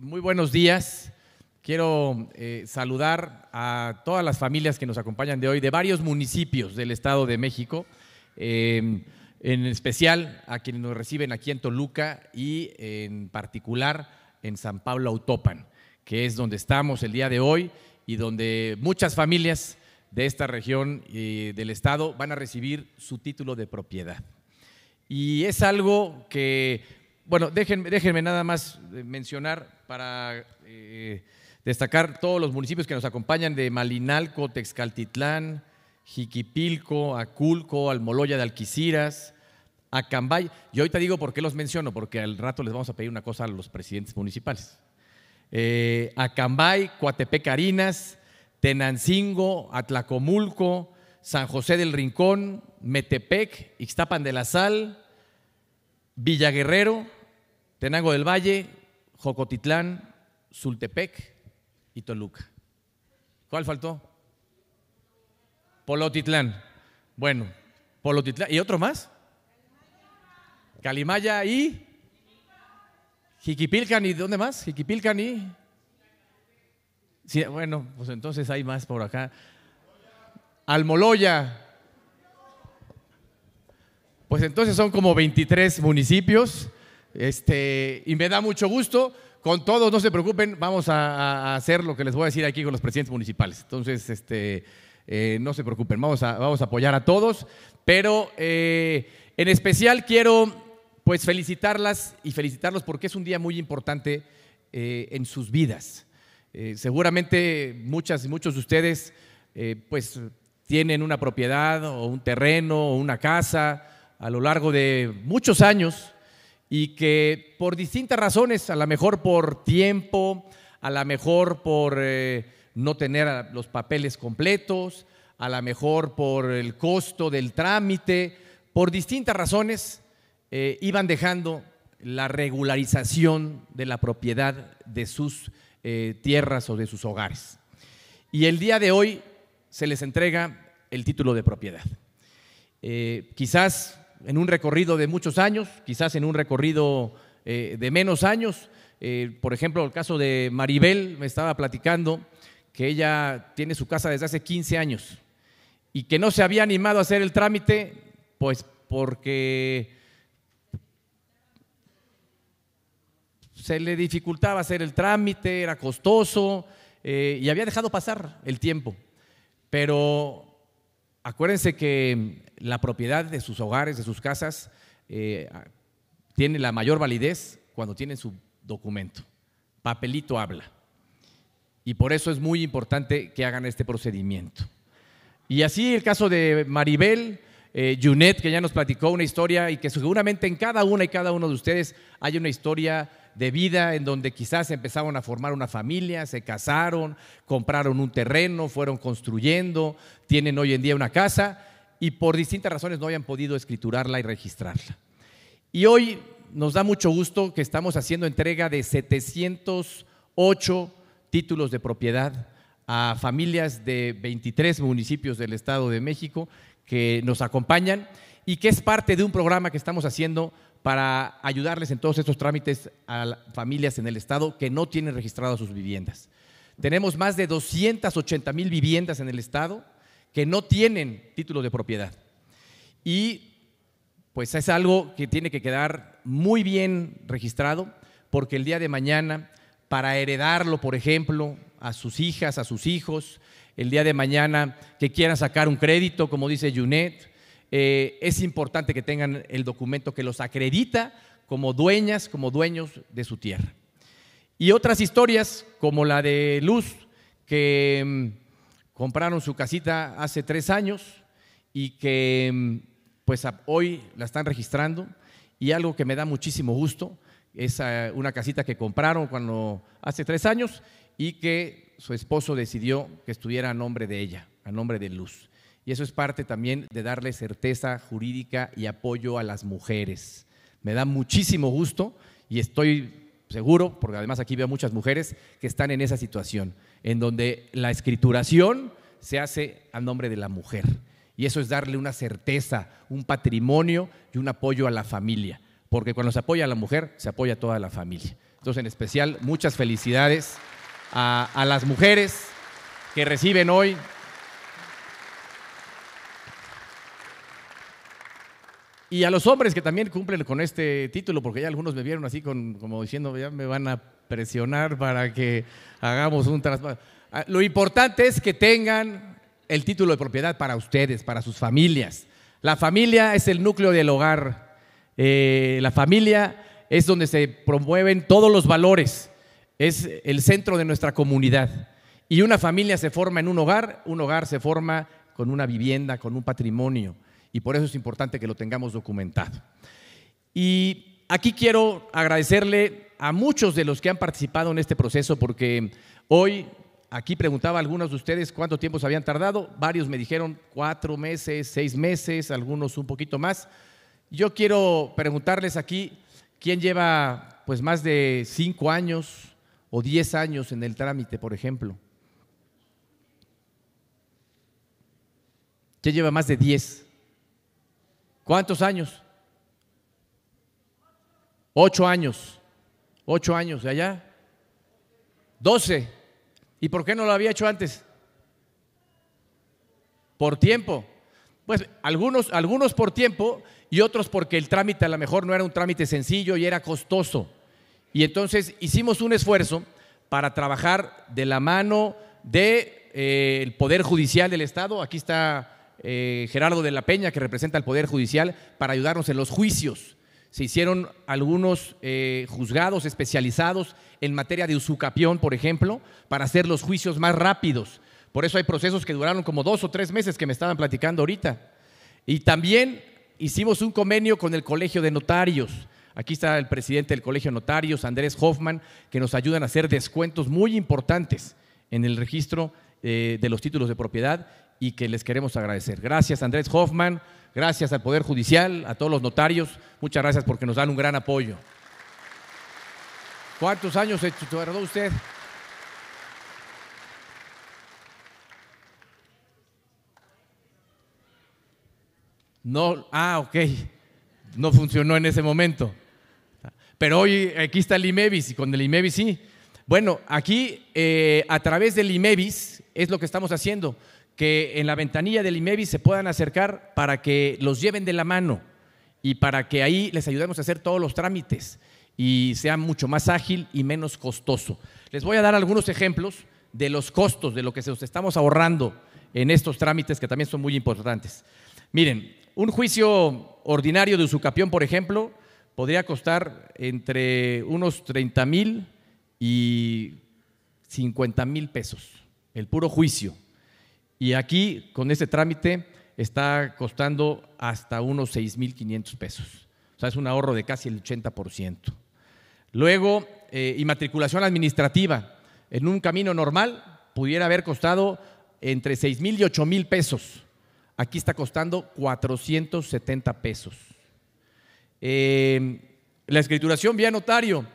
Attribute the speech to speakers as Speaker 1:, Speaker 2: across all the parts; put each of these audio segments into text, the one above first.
Speaker 1: Muy buenos días. Quiero eh, saludar a todas las familias que nos acompañan de hoy de varios municipios del Estado de México, em, en especial a quienes nos reciben aquí en Toluca y en particular en San Pablo Autopan, que es donde estamos el día de hoy y donde muchas familias de esta región y del Estado van a recibir su título de propiedad. Y es algo que bueno, déjenme, nada más mencionar para eh, destacar todos los municipios que nos acompañan de Malinalco, Texcaltitlán, Jiquipilco, Aculco, Almoloya de Alquiciras, Acambay. Y hoy te digo por qué los menciono, porque al rato les vamos a pedir una cosa a los presidentes municipales. Eh, Acambay, Coatepec Arinas, Tenancingo, Atlacomulco, San José del Rincón, Metepec, Ixtapan de la Sal, Villaguerrero, Tenango del Valle, Jocotitlán, Sultepec y Toluca. ¿Cuál faltó? Polotitlán. Bueno, Polotitlán. ¿Y otro más? Calimaya y Jiquipilcan y ¿dónde más? Jiquipilcan sí, bueno, pues entonces hay más por acá. Almoloya. Pues entonces son como 23 municipios este, y me da mucho gusto. Con todos, no se preocupen, vamos a, hacer lo que les voy a decir aquí con los presidentes municipales. Entonces, este, eh, no se preocupen, vamos a, vamos a apoyar a todos. Pero eh, en especial quiero pues felicitarlas y felicitarlos porque es un día muy importante eh, en sus vidas. seguramente muchas y muchos de ustedes pues tienen una propiedad o un terreno o una casa a lo largo de muchos años y que por distintas razones, a lo mejor por tiempo, a lo mejor por eh, no tener los papeles completos, a lo mejor por el costo del trámite, por distintas razones, eh, iban dejando la regularización de la propiedad de sus eh, tierras o de sus hogares. Y el día de hoy se les entrega el título de propiedad. quizás en un recorrido de muchos años, quizás en un recorrido eh, de menos años. Eh, por ejemplo, el caso de Maribel, me estaba platicando que ella tiene su casa desde hace 15 años y que no se había animado a hacer el trámite, pues porque se le dificultaba hacer el trámite, era costoso eh, y había dejado pasar el tiempo. Pero acuérdense que la propiedad de sus hogares, de sus casas, eh, tiene la mayor validez cuando tienen su documento. Papelito habla. Y por eso es muy importante que hagan este procedimiento. Y así el caso de Maribel, eh, Junet, que ya nos platicó una historia y que seguramente en cada una y cada uno de ustedes hay una historia de vida en donde quizás empezaron a formar una familia, se casaron, compraron un terreno, fueron construyendo, tienen hoy en día una casa y por distintas razones no habían podido escriturarla y registrarla. Y hoy nos da mucho gusto que estamos haciendo entrega de 708 títulos de propiedad a familias de 23 municipios del Estado de México que nos acompañan y que es parte de un programa que estamos haciendo para ayudarles en todos estos trámites a familias en el Estado que no tienen registradas sus viviendas. Tenemos más de 280 mil viviendas en el Estado, que no tienen título de propiedad. Y pues es algo que tiene que quedar muy bien registrado, porque el día de mañana, para heredarlo, por ejemplo, a sus hijas, a sus hijos, el día de mañana que quieran sacar un crédito, como dice Junet, eh, es importante que tengan el documento que los acredita como dueñas, como dueños de su tierra. Y otras historias, como la de Luz, que mm, compraron su casita hace tres años y que mm, pues hoy la están registrando y algo que me da muchísimo gusto es ah, una casita que compraron cuando hace tres años y que su esposo decidió que estuviera a nombre de ella, a nombre de Luz. Y eso es parte también de darle certeza jurídica y apoyo a las mujeres. Me da muchísimo gusto y estoy seguro, porque además aquí veo muchas mujeres que están en esa situación en donde la escrituración se hace a nombre de la mujer. Y eso es darle una certeza, un patrimonio y un apoyo a la familia. Porque cuando se apoya a la mujer, se apoya a toda la familia. Entonces, en especial, muchas felicidades a, las mujeres que reciben hoy Y a los hombres que también cumplen con este título, porque ya algunos me vieron así como diciendo, ya me van a presionar para que hagamos un traspaso. Ah, lo importante es que tengan el título de propiedad para ustedes, para sus familias. La familia es el núcleo del hogar. Eh, la familia es donde se promueven todos los valores. Es el centro de nuestra comunidad. Y una familia se forma en un hogar, un hogar se forma con una vivienda, con un patrimonio. Y por eso es importante que lo tengamos documentado. Y aquí quiero agradecerle a muchos de los que han participado en este proceso porque hoy aquí preguntaba a algunos de ustedes cuánto tiempo se habían tardado, varios me dijeron cuatro meses, seis meses, algunos un poquito más. Yo quiero preguntarles aquí quién lleva pues más de cinco años o diez años en el trámite, por ejemplo. ¿Quién lleva más de diez? ¿Cuántos años? Ocho años, ocho años de allá, doce. ¿Y por qué no lo había hecho antes? Por tiempo. Pues algunos, algunos por tiempo y otros porque el trámite a lo mejor no era un trámite sencillo y era costoso. Y entonces hicimos un esfuerzo para trabajar de la mano del eh, Poder Judicial del Estado. Aquí está eh, Gerardo de la Peña, que representa al Poder Judicial, para ayudarnos en los juicios se hicieron algunos eh, juzgados especializados en materia de usucapión, por ejemplo, para hacer los juicios más rápidos. Por eso hay procesos que duraron como dos o tres meses que me estaban platicando ahorita. Y también hicimos un convenio con el Colegio de Notarios. Aquí está el presidente del Colegio de Notarios, Andrés Hoffman, que nos ayudan a hacer descuentos muy importantes en el registro eh, de los títulos de propiedad y que les queremos agradecer. Gracias, Andrés Hoffman. Gracias al Poder Judicial, a todos los notarios Muchas gracias porque nos dan un gran apoyo. ¿Cuántos años se tardó usted? No, ah, ok, no funcionó en ese momento. Pero hoy aquí está el IMEVIS y con el IMEVIS sí. Bueno, aquí eh, a través del IMEVIS es lo que estamos haciendo, que en la ventanilla del IMEVIS se puedan acercar para que los lleven de la mano y para que ahí les ayudemos a hacer todos los trámites y sea mucho más ágil y menos costoso. Les voy a dar algunos ejemplos de los costos, de lo que se nos estamos ahorrando en estos trámites que también son muy importantes. Miren, un juicio ordinario de usucapión, por ejemplo, podría costar entre unos 30 mil y 50 mil pesos, el puro juicio. Y aquí, con este trámite, está costando hasta unos 6.500 pesos. O sea, es un ahorro de casi el 80%. Luego, eh, inmatriculación administrativa. En un camino normal pudiera haber costado entre 6.000 y 8.000 mil pesos. Aquí está costando 470 pesos. Eh, la escrituración vía notario,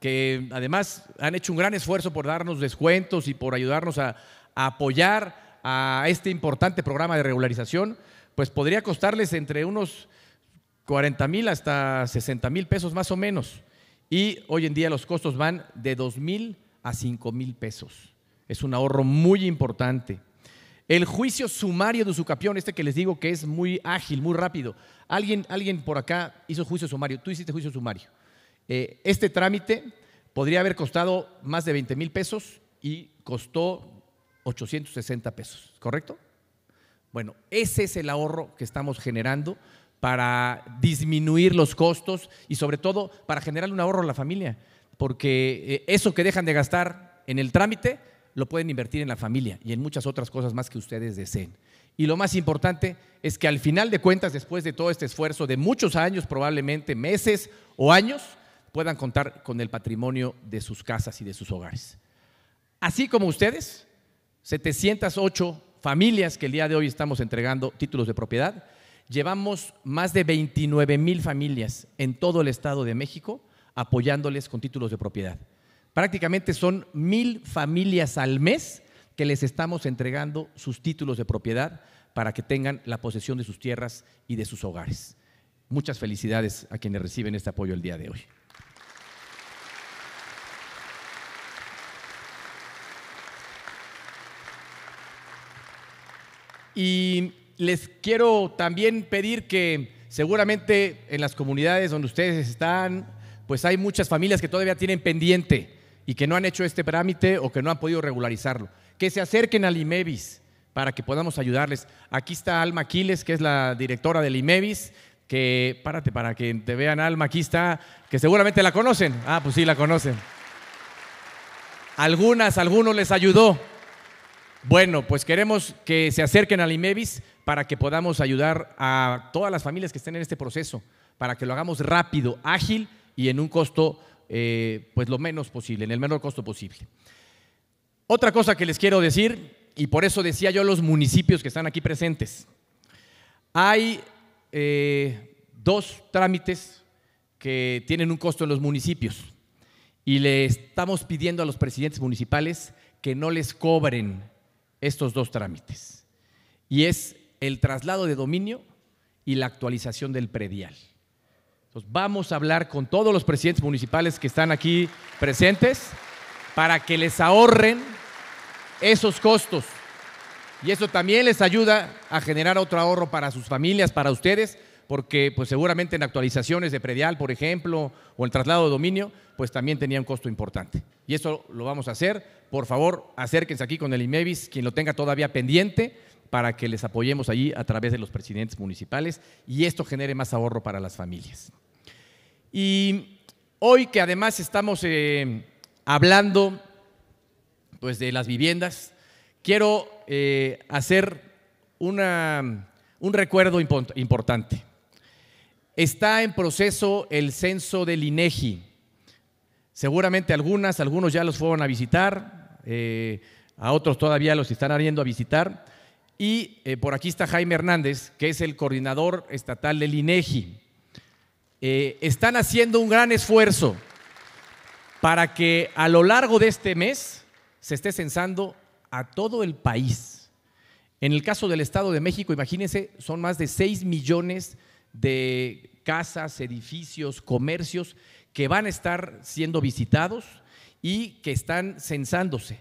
Speaker 1: que además han hecho un gran esfuerzo por darnos descuentos y por ayudarnos a apoyar a este importante programa de regularización, pues podría costarles entre unos 40 mil hasta 60 mil pesos más o menos. Y hoy en día los costos van de 2 mil a 5 mil pesos. Es un ahorro muy importante. El juicio sumario de capión, este que les digo que es muy ágil, muy rápido. Alguien, alguien por acá hizo juicio sumario, tú hiciste juicio sumario. Eh, este trámite podría haber costado más de 20 mil pesos y costó 860 pesos, ¿correcto? Bueno, ese es el ahorro que estamos generando para disminuir los costos y sobre todo para generar un ahorro a la familia, porque eh, eso que dejan de gastar en el trámite lo pueden invertir en la familia y en muchas otras cosas más que ustedes deseen. Y lo más importante es que al final de cuentas, después de todo este esfuerzo de muchos años, probablemente meses o años, puedan contar con el patrimonio de sus casas y de sus hogares. Así como ustedes, 708 familias que el día de hoy estamos entregando títulos de propiedad. Llevamos más de 29 mil familias en todo el Estado de México apoyándoles con títulos de propiedad. Prácticamente son mil familias al mes que les estamos entregando sus títulos de propiedad para que tengan la posesión de sus tierras y de sus hogares. Muchas felicidades a quienes reciben este apoyo el día de hoy. Y les quiero también pedir que seguramente en las comunidades donde ustedes están, pues hay muchas familias que todavía tienen pendiente y que no han hecho este trámite o que no han podido regularizarlo. Que se acerquen al IMEVIS para que podamos ayudarles. Aquí está Alma Aquiles, que es la directora del IMEVIS, que, párate para que te vean Alma, aquí está, que seguramente la conocen. Ah, pues sí, la conocen. Algunas, algunos les ayudó. Bueno, pues queremos que se acerquen al IMEVIS para que podamos ayudar a todas las familias que estén en este proceso, para que lo hagamos rápido, ágil y en un costo, eh, pues lo menos posible, en el menor costo posible. Otra cosa que les quiero decir, y por eso decía yo los municipios que están aquí presentes, hay eh, dos trámites que tienen un costo en los municipios y le estamos pidiendo a los presidentes municipales que no les cobren estos dos trámites. Y es el traslado de dominio y la actualización del predial. Entonces, vamos a hablar con todos los presidentes municipales que están aquí presentes para que les ahorren esos costos. Y eso también les ayuda a generar otro ahorro para sus familias, para ustedes porque pues seguramente en actualizaciones de predial, por ejemplo, o el traslado de dominio, pues también tenía un costo importante. Y eso lo vamos a hacer. Por favor, acérquense aquí con el IMEVIS, quien lo tenga todavía pendiente, para que les apoyemos allí a través de los presidentes municipales y esto genere más ahorro para las familias. Y hoy que además estamos eh, hablando pues, de las viviendas, quiero eh, hacer un recuerdo importante. Está en proceso el censo del INEGI. Seguramente algunas, algunos ya los fueron a visitar, eh, a otros todavía los están yendo a visitar. Y eh, por aquí está Jaime Hernández, que es el coordinador estatal del INEGI. Eh, están haciendo un gran esfuerzo para que a lo largo de este mes se esté censando a todo el país. En el caso del Estado de México, imagínense, son más de 6 millones de de casas, edificios, comercios que van a estar siendo visitados y que están censándose.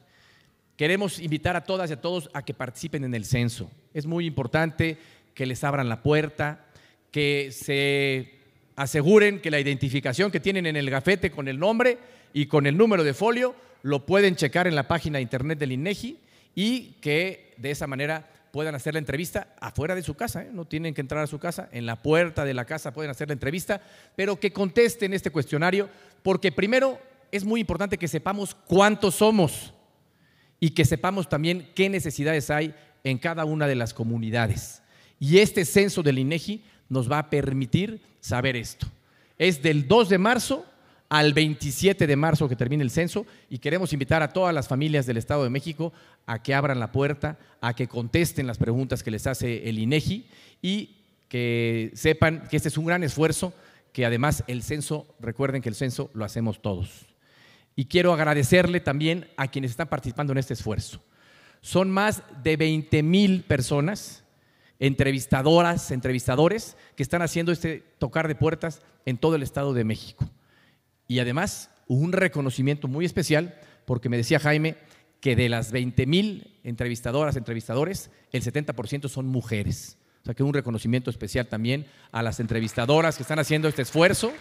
Speaker 1: Queremos invitar a todas y a todos a que participen en el censo. Es muy importante que les abran la puerta, que se aseguren que la identificación que tienen en el gafete con el nombre y con el número de folio lo pueden checar en la página de internet del INEGI e y que de esa manera puedan hacer la entrevista afuera de su casa, ¿eh? no tienen que entrar a su casa, en la puerta de la casa pueden hacer la entrevista, pero que contesten este cuestionario, porque primero es muy importante que sepamos cuántos somos y que sepamos también qué necesidades hay en cada una de las comunidades. Y este censo del INEGI nos va a permitir saber esto. Es del 2 de marzo al 27 de marzo que termine el censo y queremos invitar a todas las familias del Estado de México a que abran la puerta, a que contesten las preguntas que les hace el INEGI y que sepan que este es un gran esfuerzo, que además el censo, recuerden que el censo lo hacemos todos. Y quiero agradecerle también a quienes están participando en este esfuerzo. Son más de 20 mil personas, entrevistadoras, entrevistadores, que están haciendo este tocar de puertas en todo el Estado de México. Y además un reconocimiento muy especial porque me decía Jaime que de las 20 mil entrevistadoras, entrevistadores, el 70% son mujeres. O sea que un reconocimiento especial también a las entrevistadoras que están haciendo este esfuerzo.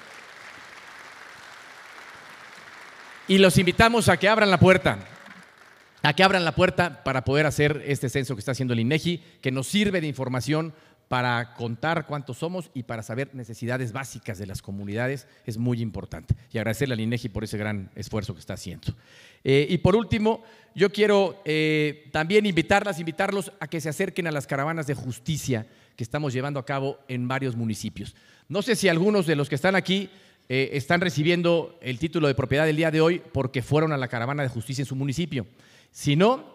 Speaker 1: Y los invitamos a que abran la puerta, a que abran la puerta para poder hacer este censo que está haciendo el INEGI, que nos sirve de información para contar cuántos somos y para saber necesidades básicas de las comunidades es muy importante. Y agradecerle la INEGI por ese gran esfuerzo que está haciendo. Eh, y por último, yo quiero eh, también invitarlas, invitarlos a que se acerquen a las caravanas de justicia que estamos llevando a cabo en varios municipios. No sé si algunos de los que están aquí eh, están recibiendo el título de propiedad del día de hoy porque fueron a la caravana de justicia en su municipio. Si no,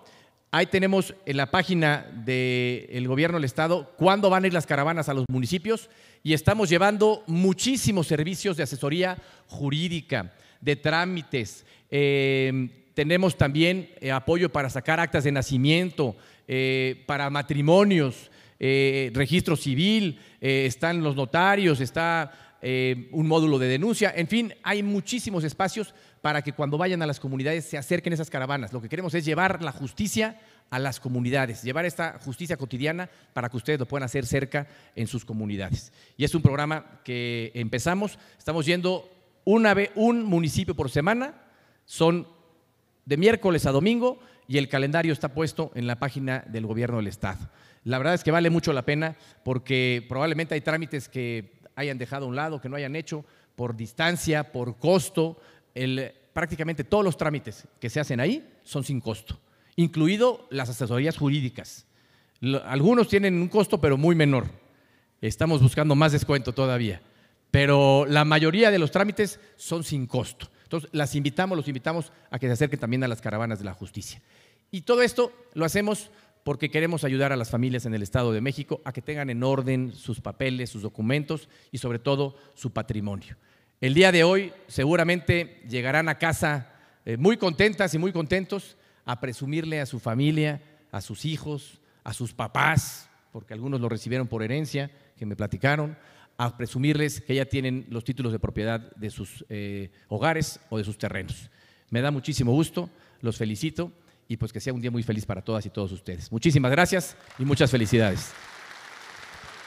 Speaker 1: Ahí tenemos en la página del gobierno del Estado cuándo van a ir las caravanas a los municipios y estamos llevando muchísimos servicios de asesoría jurídica, de trámites. Em, tenemos también eh, apoyo para sacar actas de nacimiento, eh, para matrimonios, eh, registro civil, están los notarios, está un módulo de denuncia, en fin, hay muchísimos espacios para que cuando vayan a las comunidades se acerquen esas caravanas. Lo que queremos es llevar la justicia a las comunidades, llevar esta justicia cotidiana para que ustedes lo puedan hacer cerca en sus comunidades. Y es un programa que empezamos, estamos yendo una un municipio por semana, son de miércoles a domingo y el calendario está puesto en la página del gobierno del Estado. La verdad es que vale mucho la pena porque probablemente hay trámites que hayan dejado a un lado, que no hayan hecho, por distancia, por costo, prácticamente todos los trámites que se hacen ahí son sin costo, incluido las asesorías jurídicas. Algunos tienen un costo, pero muy menor. Estamos buscando más descuento todavía. Pero la mayoría de los trámites son sin costo. Entonces, las invitamos, los invitamos a que se acerquen también a las caravanas de la justicia. Y todo esto lo hacemos porque queremos ayudar a las familias en el Estado de México a que tengan en orden sus papeles, sus documentos y sobre todo su patrimonio. El día de hoy seguramente llegarán a casa eh, muy contentas y muy contentos a presumirle a su familia, a sus hijos, a sus papás, porque algunos lo recibieron por herencia, que me platicaron, a presumirles que ya tienen los títulos de propiedad de sus eh, hogares o de sus terrenos. Me da muchísimo gusto, los felicito y pues que sea un día muy feliz para todas y todos ustedes. Muchísimas gracias y muchas felicidades.